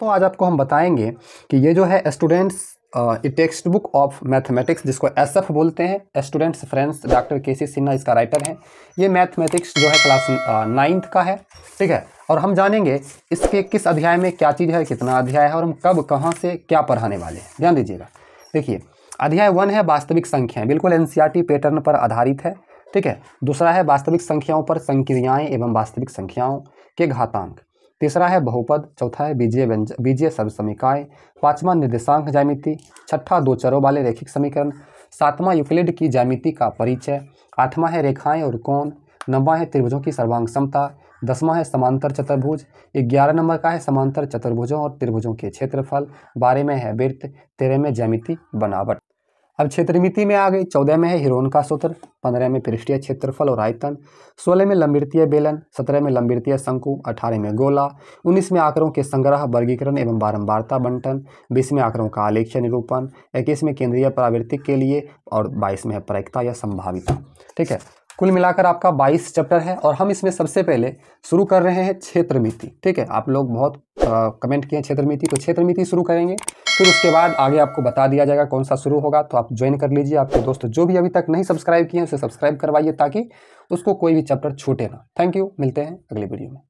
तो आज आपको हम बताएंगे कि ये जो है students text book of mathematics जिसको एस एफ बोलते हैं स्टूडेंट्स फ्रेंड्स डॉक्टर के सी सिन्हा इसका राइटर है ये मैथमेटिक्स जो है क्लास नाइन्थ का है ठीक है और हम जानेंगे इसके किस अध्याय में क्या चीज़ है कितना अध्याय है और हम कब कहाँ से क्या पढ़ाने वाले हैं ध्यान दीजिएगा देखिए अध्याय वन है वास्तविक संख्याएँ बिल्कुल एन पैटर्न e पर आधारित है ठीक है दूसरा है वास्तविक संख्याओं पर संक्रियाएँ एवं वास्तविक संख्याओं के घातांक तीसरा है बहुपद चौथा है बीजीय व्यंज बीजीय समीकाएँ पाँचवा निर्देशांक जामिति छठा दो चरों वाले रेखिक समीकरण सातवां यूक्लिड की जामिति का परिचय आठवां है रेखाएं और कोण नवा है त्रिभुजों की सर्वांग समता दसवां है समांतर चतुर्भुज ग्यारह नंबर का है समांतर चतुर्भुजों और त्रिभुजों के क्षेत्रफल बारह में है वृत्त तेरह में बनावट अब क्षेत्रमिति में आ गई चौदह में है हिरोन का सूत्र पंद्रह में पृष्ठीय क्षेत्रफल और आयतन सोलह में लंबित्तीय बेलन सत्रह में लंबितीय शंकु अठारह में गोला उन्नीस में आकरों के संग्रह वर्गीकरण एवं बारंबारता बंटन बीस में आकरों का आलेख्य निरूपण इक्कीस में केंद्रीय प्रावृत्ति के लिए और बाईस में है या संभाविता ठीक है कुल मिलाकर आपका 22 चैप्टर है और हम इसमें सबसे पहले शुरू कर रहे हैं क्षेत्रमिति ठीक है आप लोग बहुत कमेंट किए क्षेत्र तो क्षेत्र शुरू करेंगे फिर उसके बाद आगे आपको बता दिया जाएगा कौन सा शुरू होगा तो आप ज्वाइन कर लीजिए आपके दोस्त जो भी अभी तक नहीं सब्सक्राइब किए हैं उसे सब्सक्राइब करवाइए ताकि उसको कोई भी चैप्टर छूटे ना थैंक यू मिलते हैं अगले वीडियो में